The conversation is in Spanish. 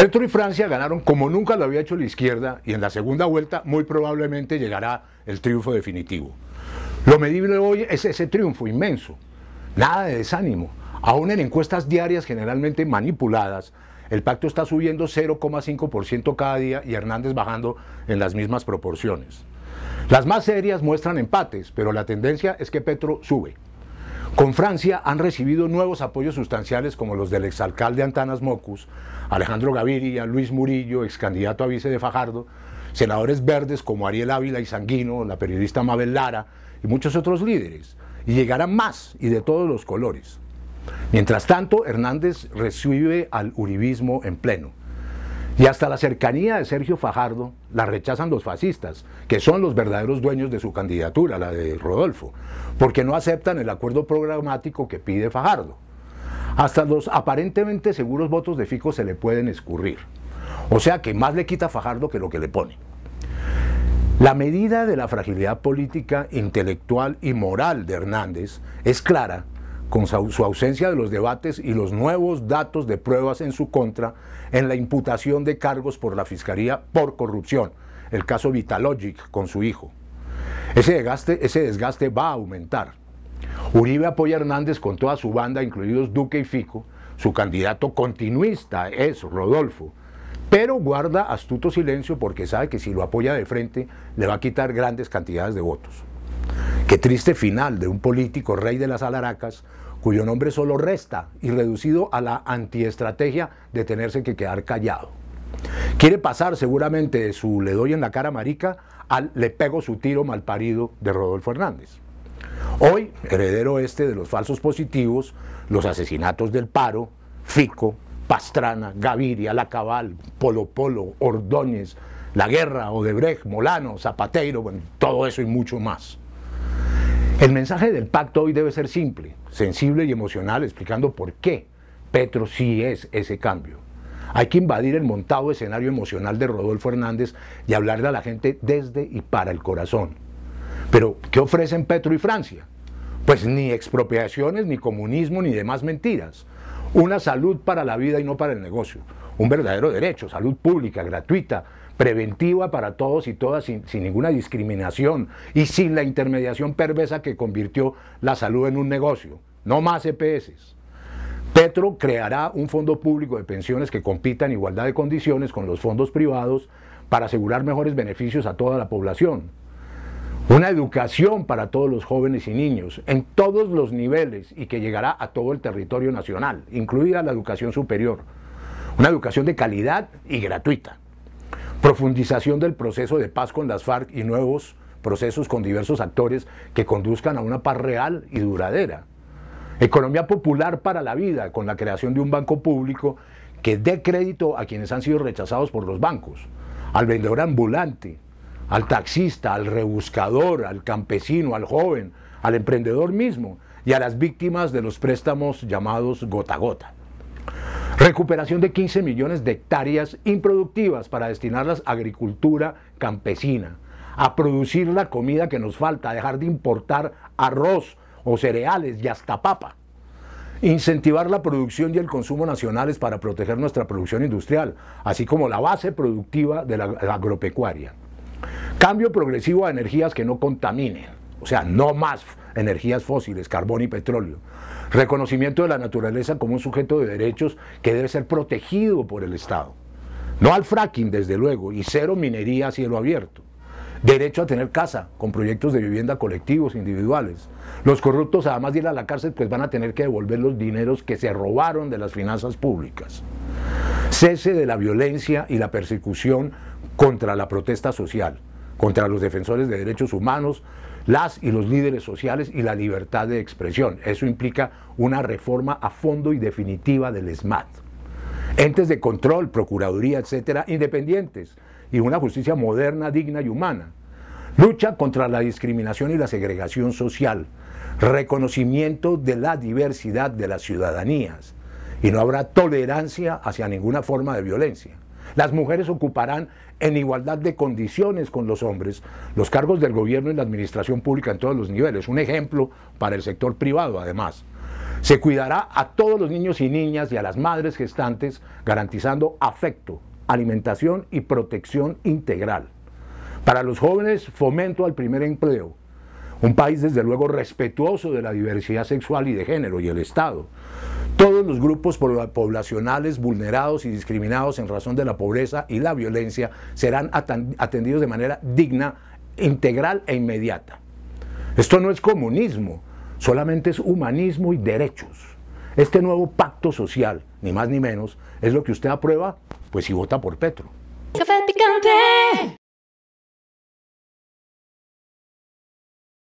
Petro y Francia ganaron como nunca lo había hecho la izquierda y en la segunda vuelta muy probablemente llegará el triunfo definitivo. Lo medible hoy es ese triunfo inmenso. Nada de desánimo. Aún en encuestas diarias generalmente manipuladas, el pacto está subiendo 0,5% cada día y Hernández bajando en las mismas proporciones. Las más serias muestran empates, pero la tendencia es que Petro sube. Con Francia han recibido nuevos apoyos sustanciales como los del exalcalde Antanas Mocus, Alejandro Gaviria, Luis Murillo, ex candidato a vice de Fajardo, senadores verdes como Ariel Ávila y Sanguino, la periodista Mabel Lara y muchos otros líderes. Y llegarán más y de todos los colores. Mientras tanto, Hernández recibe al uribismo en pleno. Y hasta la cercanía de Sergio Fajardo la rechazan los fascistas, que son los verdaderos dueños de su candidatura, la de Rodolfo, porque no aceptan el acuerdo programático que pide Fajardo. Hasta los aparentemente seguros votos de Fico se le pueden escurrir. O sea que más le quita Fajardo que lo que le pone. La medida de la fragilidad política, intelectual y moral de Hernández es clara con su ausencia de los debates y los nuevos datos de pruebas en su contra en la imputación de cargos por la Fiscalía por corrupción, el caso Vitalogic con su hijo. Ese desgaste, ese desgaste va a aumentar. Uribe apoya a Hernández con toda su banda, incluidos Duque y Fico, su candidato continuista es Rodolfo, pero guarda astuto silencio porque sabe que si lo apoya de frente le va a quitar grandes cantidades de votos. Qué triste final de un político rey de las alaracas cuyo nombre solo resta y reducido a la antiestrategia de tenerse que quedar callado. Quiere pasar seguramente de su le doy en la cara marica al le pego su tiro malparido de Rodolfo Hernández. Hoy, heredero este de los falsos positivos, los asesinatos del paro, Fico, Pastrana, Gaviria, La Cabal, Polo Polo, Ordóñez, La Guerra, Odebrecht, Molano, Zapateiro, bueno, todo eso y mucho más. El mensaje del pacto hoy debe ser simple, sensible y emocional, explicando por qué Petro sí es ese cambio. Hay que invadir el montado escenario emocional de Rodolfo Hernández y hablarle a la gente desde y para el corazón. Pero, ¿qué ofrecen Petro y Francia? Pues ni expropiaciones, ni comunismo, ni demás mentiras. Una salud para la vida y no para el negocio. Un verdadero derecho, salud pública, gratuita, preventiva para todos y todas, sin, ninguna discriminación y sin la intermediación perversa que convirtió la salud en un negocio. No más EPS. Petro creará un fondo público de pensiones que compita en igualdad de condiciones con los fondos privados para asegurar mejores beneficios a toda la población. Una educación para todos los jóvenes y niños, en todos los niveles y que llegará a todo el territorio nacional, incluida la educación superior. Una educación de calidad y gratuita profundización del proceso de paz con las FARC y nuevos procesos con diversos actores que conduzcan a una paz real y duradera. Economía popular para la vida, con la creación de un banco público que dé crédito a quienes han sido rechazados por los bancos, al vendedor ambulante, al taxista, al rebuscador, al campesino, al joven, al emprendedor mismo y a las víctimas de los préstamos llamados gota a gota. Recuperación de 15 millones de hectáreas improductivas para destinarlas a agricultura campesina, a producir la comida que nos falta, a dejar de importar arroz o cereales y hasta papa. Incentivar la producción y el consumo nacionales para proteger nuestra producción industrial, así como la base productiva de la agropecuaria. Cambio progresivo a energías que no contaminen, o sea, no más energías fósiles, carbón y petróleo. Reconocimiento de la naturaleza como un sujeto de derechos que debe ser protegido por el Estado. No al fracking, desde luego, y cero minería a cielo abierto. Derecho a tener casa, con proyectos de vivienda colectivos, individuales. Los corruptos, además de ir a la cárcel, pues van a tener que devolver los dineros que se robaron de las finanzas públicas. Cese de la violencia y la persecución contra la protesta social, contra los defensores de derechos humanos, las y los líderes sociales y la libertad de expresión. Eso implica una reforma a fondo y definitiva del SMAT. Entes de control, procuraduría, etcétera, independientes y una justicia moderna, digna y humana. Lucha contra la discriminación y la segregación social. Reconocimiento de la diversidad de las ciudadanías. Y no habrá tolerancia hacia ninguna forma de violencia. Las mujeres ocuparán en igualdad de condiciones con los hombres los cargos del gobierno y la administración pública en todos los niveles. Un ejemplo para el sector privado, además. Se cuidará a todos los niños y niñas y a las madres gestantes, garantizando afecto, alimentación y protección integral. Para los jóvenes, fomento al primer empleo. Un país, desde luego, respetuoso de la diversidad sexual y de género y el Estado. Todos los grupos poblacionales vulnerados y discriminados en razón de la pobreza y la violencia serán atendidos de manera digna, integral e inmediata. Esto no es comunismo, solamente es humanismo y derechos. Este nuevo pacto social, ni más ni menos, es lo que usted aprueba, pues si vota por Petro. picante.